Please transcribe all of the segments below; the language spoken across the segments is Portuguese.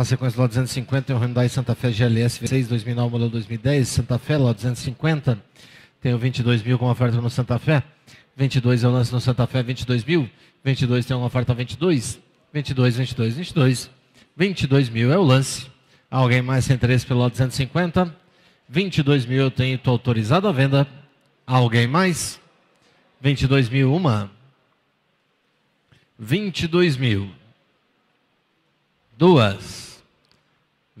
Na sequência, lote 250 tem o Hyundai Santa Fé GLS V6 2009, modelo 2010. Santa Fé, lote 250, tem o 22 mil com oferta no Santa Fé. 22 é o lance no Santa Fé, 22 mil. 22 tem uma oferta 22. 22, 22, 22. 22 mil é o lance. Alguém mais tem interesse pelo lote 250? 22 mil eu tenho, estou autorizado à venda. Alguém mais? 22 mil, uma. 22 mil duas.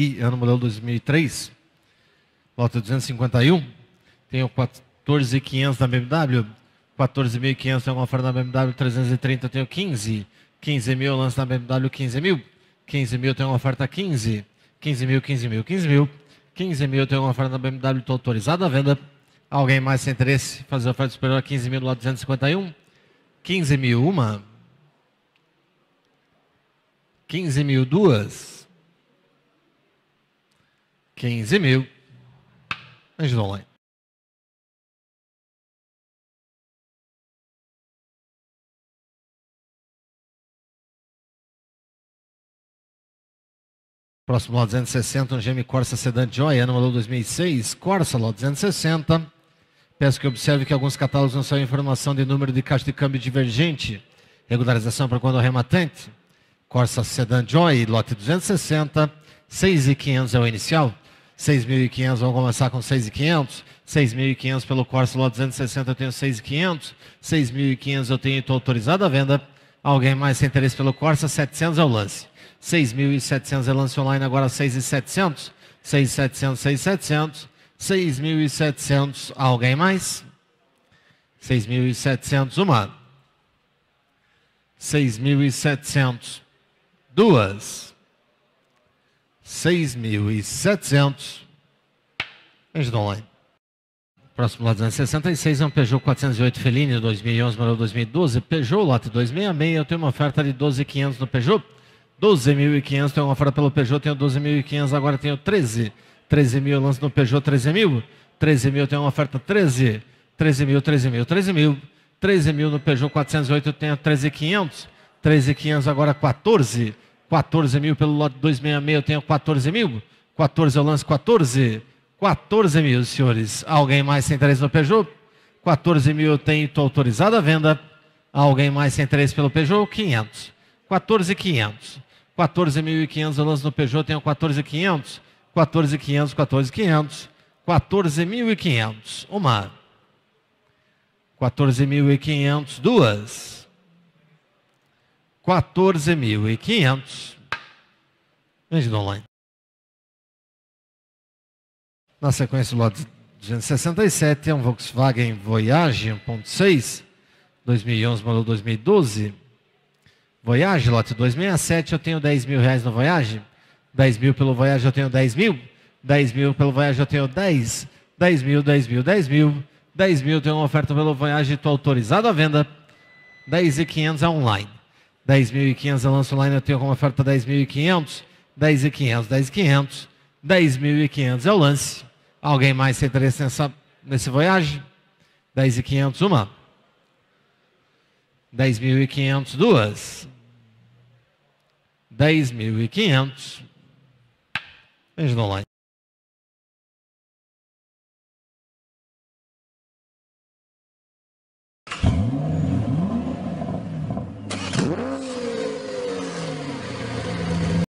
e ano modelo 2003, lote 251, tenho 14.500 na BMW, 14.500 tem alguma oferta na BMW, 330 eu tenho 15, 15 mil eu na BMW 15 mil, 15 mil tem uma oferta 15, 15 mil, 15 mil, 15 mil, 15 mil tem uma oferta na BMW, estou autorizado à venda. Alguém mais tem interesse fazer oferta superior a 15 mil do lado 251? 15 mil, uma. 15 mil, duas. 15 mil. Ajuda online. Próximo lote 260, um GM Corsa Sedan Joy, ano modelo 2006, Corsa lote 260. Peço que observe que alguns catálogos não são informação de número de caixa de câmbio divergente, regularização para quando rematante. Corsa Sedan Joy, lote 260, 6.500 é o inicial. 6.500, vamos começar com 6.500. 6.500 pelo Corsa Lot 260 eu tenho 6.500. 6.500 eu tenho, estou autorizado a venda. Alguém mais tem interesse pelo Corsa, 700 é o lance. 6.700 é lance online, agora 6.700. 6.700, 6.700. 6.700, alguém mais? 6.700, uma. 6.700, duas. 6.700. Engine online. Próximo lote né? 266 é um Peugeot 408 Feline, 2011, modelo 2012. Peugeot, lote 266. Eu tenho uma oferta de 12.500 no Peugeot. 12.500, tenho uma oferta pelo Peugeot, tenho 12.500, agora tenho 13. 13 lance no Peugeot 13.000. 13.000, tenho uma oferta 13. 13.000, 13.000, 13.000. 13 mil no Peugeot 408, eu tenho 13.500. 13.500, agora 14. 14 mil pelo lote 266, eu tenho 14 mil. 14 eu lanço 14. 14 mil, senhores. Alguém mais sem interesse no Peugeot? 14 mil eu tenho, estou autorizado a venda. Alguém mais sem interesse pelo Peugeot? 500. 14,500. 14.500 eu lanço no Peugeot, tenho 14,500. 14,500, 14,500. 14.500. Uma. 14.500, duas. 14.500. Vende online. Na sequência, o lote 267 é um Volkswagen Voyage 1.6, 2011, modelo 2012. Voyage, lote 267, eu tenho 10 mil reais no Voyage. 10 mil pelo Voyage, eu tenho 10 mil. 10 mil pelo Voyage, eu tenho 10. 10 mil, 10 mil, 10 mil. 10 mil, tenho uma oferta pelo Voyage, estou autorizado à venda. 10.500 é online. 10.500, lança online, eu tenho como oferta 10.500, 10.500, 10.500, 10.500 é o lance. Alguém mais tem interesse nessa, nesse voyage? 10.500, uma. 10.500, duas. 10.500, veja online.